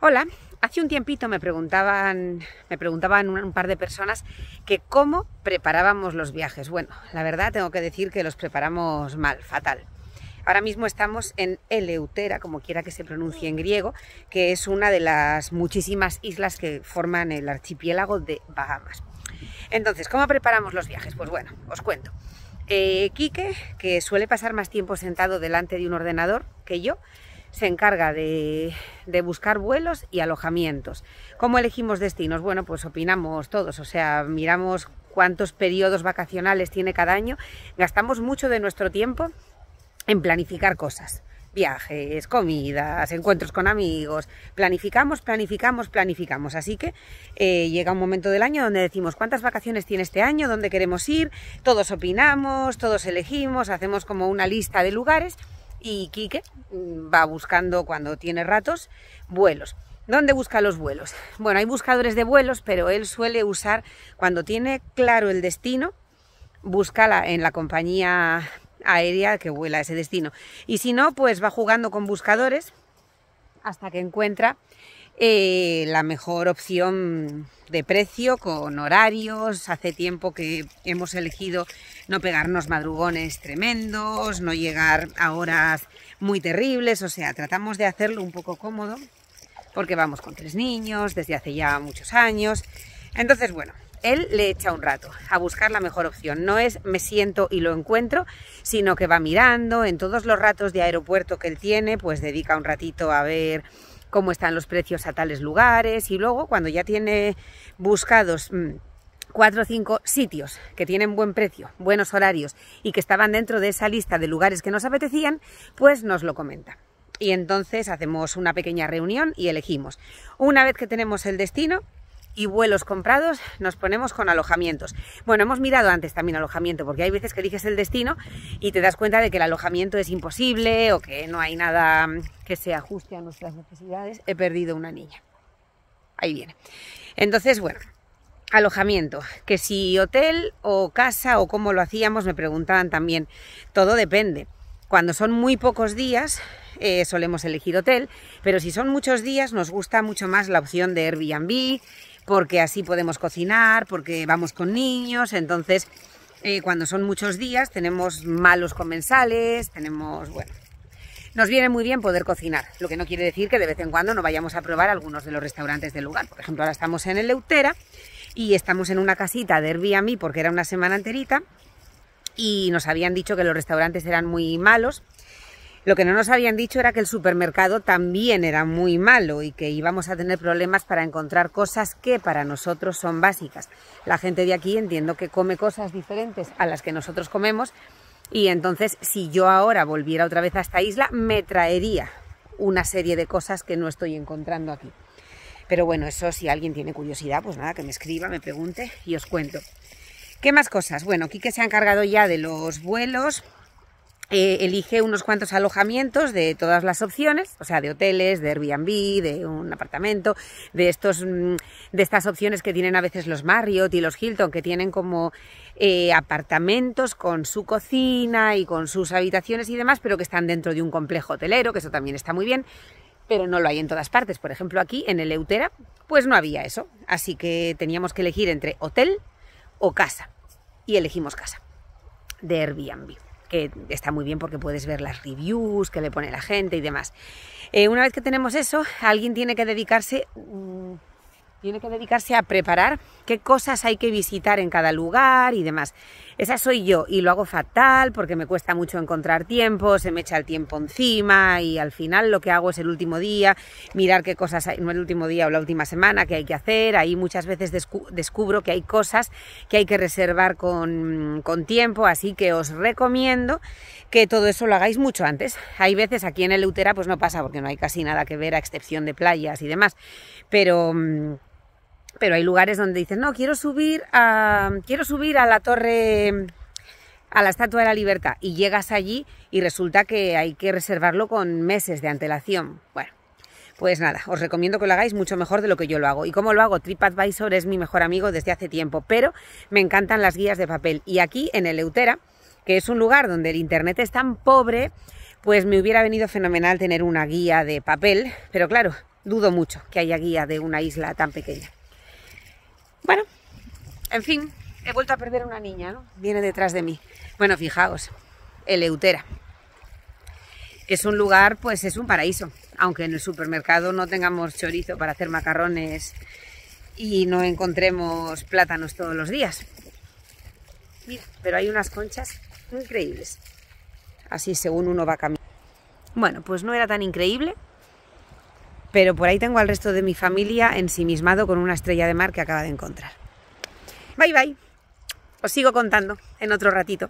Hola, hace un tiempito me preguntaban, me preguntaban un par de personas que cómo preparábamos los viajes. Bueno, la verdad tengo que decir que los preparamos mal, fatal. Ahora mismo estamos en Eleutera, como quiera que se pronuncie en griego, que es una de las muchísimas islas que forman el archipiélago de Bahamas. Entonces, ¿cómo preparamos los viajes? Pues bueno, os cuento. Eh, Quique, que suele pasar más tiempo sentado delante de un ordenador que yo, se encarga de, buscar vuelos y alojamientos. ¿Cómo elegimos destinos? Bueno, pues opinamos todos, o sea, miramos cuántos periodos vacacionales tiene cada año, gastamos mucho de nuestro tiempo en planificar cosas. Viajes, comidas, encuentros con amigos, planificamos, planificamos, planificamos. Así que eh, llega un momento del año donde decimos cuántas vacaciones tiene este año, dónde queremos ir, todos opinamos, todos elegimos, hacemos como una lista de lugares y Quique va buscando cuando tiene ratos vuelos. ¿Dónde busca los vuelos? Bueno, hay buscadores de vuelos, pero él suele usar, cuando tiene claro el destino, busca en la compañía aérea que vuela a ese destino. Y si no, pues va jugando con buscadores hasta que encuentra eh, la mejor opción de precio con horarios. Hace tiempo que hemos elegido no pegarnos madrugones tremendos, no llegar a horas muy terribles, o sea, tratamos de hacerlo un poco cómodo porque vamos con tres niños desde hace ya muchos años. Entonces, bueno, él le echa un rato a buscar la mejor opción. No es me siento y lo encuentro, sino que va mirando en todos los ratos de aeropuerto que él tiene, pues dedica un ratito a ver cómo están los precios a tales lugares y luego cuando ya tiene buscados mm, cuatro o cinco sitios que tienen buen precio, buenos horarios y que estaban dentro de esa lista de lugares que nos apetecían, pues nos lo comenta. Y entonces hacemos una pequeña reunión y elegimos. Una vez que tenemos el destino, y vuelos comprados, nos ponemos con alojamientos. Bueno, hemos mirado antes también alojamiento, porque hay veces que dices el destino y te das cuenta de que el alojamiento es imposible o que no hay nada que se ajuste a nuestras necesidades. He perdido una niña. Ahí viene. Entonces, bueno, alojamiento, que si hotel o casa o cómo lo hacíamos, me preguntaban también. Todo depende. Cuando son muy pocos días, eh, solemos elegir hotel, pero si son muchos días, nos gusta mucho más la opción de Airbnb porque así podemos cocinar, porque vamos con niños, entonces eh, cuando son muchos días tenemos malos comensales, tenemos, bueno, nos viene muy bien poder cocinar, lo que no quiere decir que de vez en cuando no vayamos a probar algunos de los restaurantes del lugar. Por ejemplo, ahora estamos en el Leutera y estamos en una casita de Airbnb porque era una semana enterita y nos habían dicho que los restaurantes eran muy malos lo que no nos habían dicho era que el supermercado también era muy malo y que íbamos a tener problemas para encontrar cosas que para nosotros son básicas. La gente de aquí entiendo que come cosas diferentes a las que nosotros comemos y entonces si yo ahora volviera otra vez a esta isla me traería una serie de cosas que no estoy encontrando aquí. Pero bueno, eso si alguien tiene curiosidad, pues nada, que me escriba, me pregunte y os cuento. ¿Qué más cosas? Bueno, Quique se ha encargado ya de los vuelos, eh, elige unos cuantos alojamientos de todas las opciones, o sea, de hoteles, de Airbnb, de un apartamento, de, estos, mm, de estas opciones que tienen a veces los Marriott y los Hilton, que tienen como eh, apartamentos con su cocina y con sus habitaciones y demás, pero que están dentro de un complejo hotelero, que eso también está muy bien, pero no lo hay en todas partes. Por ejemplo, aquí en el Eutera, pues no había eso, así que teníamos que elegir entre hotel o casa, y elegimos casa de Airbnb que está muy bien porque puedes ver las reviews que le pone la gente y demás. Eh, una vez que tenemos eso, alguien tiene que dedicarse, mm, tiene que dedicarse a preparar qué cosas hay que visitar en cada lugar y demás. Esa soy yo y lo hago fatal porque me cuesta mucho encontrar tiempo, se me echa el tiempo encima y al final lo que hago es el último día, mirar qué cosas hay, no el último día o la última semana que hay que hacer. Ahí muchas veces descubro que hay cosas que hay que reservar con, tiempo, así que os recomiendo que todo eso lo hagáis mucho antes. Hay veces aquí en el Eutera pues no pasa porque no hay casi nada que ver a excepción de playas y demás, pero mm, pero hay lugares donde dices, no, quiero subir a, quiero subir a la torre, a la Estatua de la Libertad, y llegas allí y resulta que hay que reservarlo con meses de antelación. Bueno, pues nada, os recomiendo que lo hagáis mucho mejor de lo que yo lo hago. ¿Y cómo lo hago? TripAdvisor es mi mejor amigo desde hace tiempo, pero me encantan las guías de papel. Y aquí en el Eutera, que es un lugar donde el internet es tan pobre, pues me hubiera venido fenomenal tener una guía de papel, pero claro, dudo mucho que haya guía de una isla tan pequeña. Bueno, en fin, he vuelto a perder una niña, ¿no? Viene detrás de mí. Bueno, fijaos, Eleutera. Es un lugar, pues es un paraíso. Aunque en el supermercado no tengamos chorizo para hacer macarrones y no encontremos plátanos todos los días. pero hay unas conchas increíbles. Así según uno va caminando. Bueno, pues no era tan increíble, pero por ahí tengo al resto de mi familia ensimismado con una estrella de mar que acaba de encontrar. Bye bye, os sigo contando en otro ratito.